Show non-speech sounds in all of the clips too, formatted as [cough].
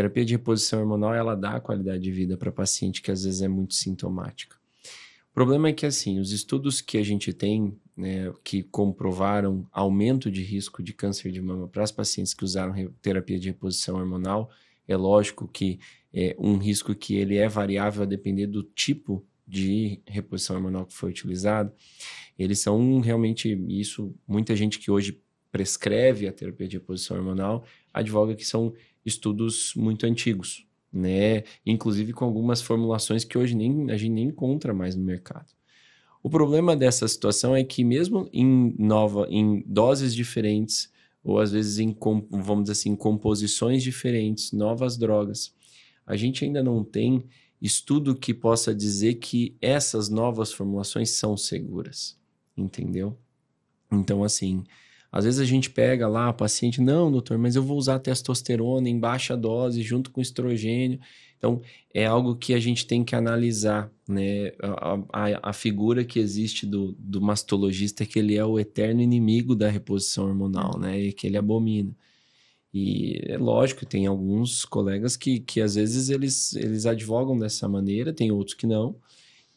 Terapia de reposição hormonal, ela dá qualidade de vida para paciente que às vezes é muito sintomática. O problema é que, assim, os estudos que a gente tem, né, que comprovaram aumento de risco de câncer de mama para as pacientes que usaram terapia de reposição hormonal, é lógico que é um risco que ele é variável a depender do tipo de reposição hormonal que foi utilizado. Eles são realmente isso, muita gente que hoje prescreve a terapia de reposição hormonal advoga que são estudos muito antigos, né? Inclusive com algumas formulações que hoje nem, a gente nem encontra mais no mercado. O problema dessa situação é que mesmo em nova, em doses diferentes ou às vezes em vamos dizer assim composições diferentes, novas drogas, a gente ainda não tem estudo que possa dizer que essas novas formulações são seguras, entendeu? Então assim, às vezes a gente pega lá o paciente, não, doutor, mas eu vou usar testosterona em baixa dose junto com estrogênio. Então, é algo que a gente tem que analisar, né? A, a, a figura que existe do, do mastologista é que ele é o eterno inimigo da reposição hormonal, né? E que ele abomina. E é lógico, tem alguns colegas que, que às vezes eles, eles advogam dessa maneira, tem outros que não.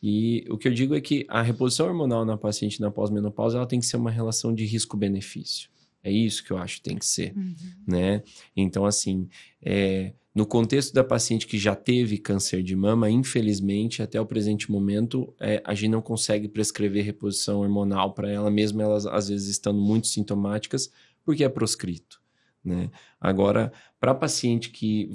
E o que eu digo é que a reposição hormonal na paciente na pós-menopausa, ela tem que ser uma relação de risco-benefício. É isso que eu acho que tem que ser, uhum. né? Então, assim, é, no contexto da paciente que já teve câncer de mama, infelizmente, até o presente momento, é, a gente não consegue prescrever reposição hormonal para ela, mesmo elas, às vezes, estando muito sintomáticas, porque é proscrito, né? Agora, para paciente que,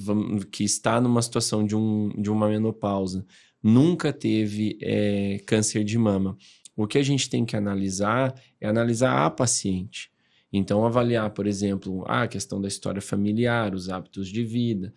que está numa situação de, um, de uma menopausa, nunca teve é, câncer de mama. O que a gente tem que analisar é analisar a paciente. Então, avaliar, por exemplo, a questão da história familiar, os hábitos de vida.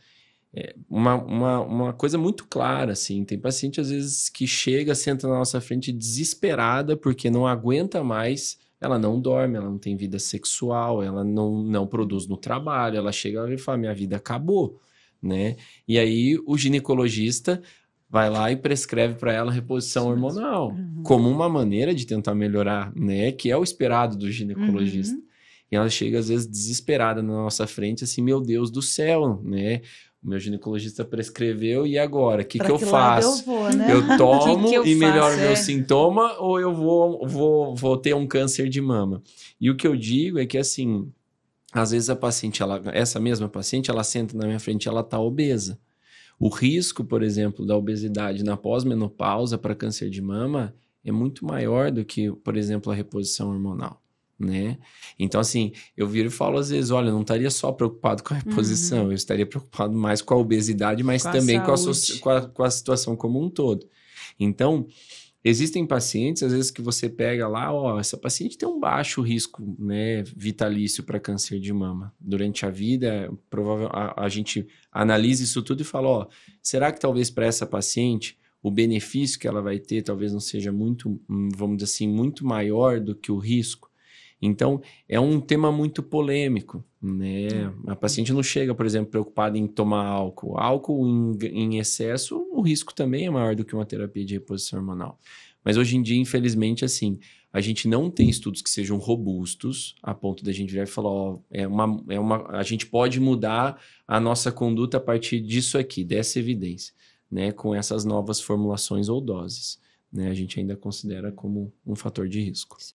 É uma, uma, uma coisa muito clara, assim. Tem paciente, às vezes, que chega, senta na nossa frente desesperada porque não aguenta mais. Ela não dorme, ela não tem vida sexual, ela não, não produz no trabalho. Ela chega e fala: Minha vida acabou, né? E aí, o ginecologista vai lá e prescreve para ela reposição hormonal, uhum. como uma maneira de tentar melhorar, né? Que é o esperado do ginecologista. Uhum. E ela chega, às vezes, desesperada na nossa frente, assim, meu Deus do céu, né? O meu ginecologista prescreveu e agora? O que, que, que eu faço? Eu, vou, né? eu [laughs] tomo que eu e melhoro meu é. sintoma ou eu vou, vou, vou ter um câncer de mama? E o que eu digo é que, assim, às vezes a paciente, ela, essa mesma paciente, ela senta na minha frente, ela tá obesa. O risco, por exemplo, da obesidade na pós-menopausa para câncer de mama é muito maior do que, por exemplo, a reposição hormonal. Né? Então, assim, eu viro e falo às vezes: olha, eu não estaria só preocupado com a reposição, uhum. eu estaria preocupado mais com a obesidade, mas com também a com, a so com, a, com a situação como um todo. Então, Existem pacientes, às vezes, que você pega lá, ó, essa paciente tem um baixo risco né, vitalício para câncer de mama. Durante a vida, provável, a, a, gente analisa isso tudo e fala, ó, será que talvez para essa paciente o benefício que ela vai ter talvez não seja muito, hum, vamos dizer assim, muito maior do que o risco? Então, é um tema muito polêmico. Né? A paciente não chega, por exemplo, preocupada em tomar álcool. Álcool em, em excesso, o risco também é maior do que uma terapia de reposição hormonal. Mas hoje em dia, infelizmente, assim, a gente não tem estudos que sejam robustos a ponto da gente virar e falar, ó, é uma, é uma, a gente pode mudar a nossa conduta a partir disso aqui, dessa evidência, né? Com essas novas formulações ou doses, né? A gente ainda considera como um fator de risco.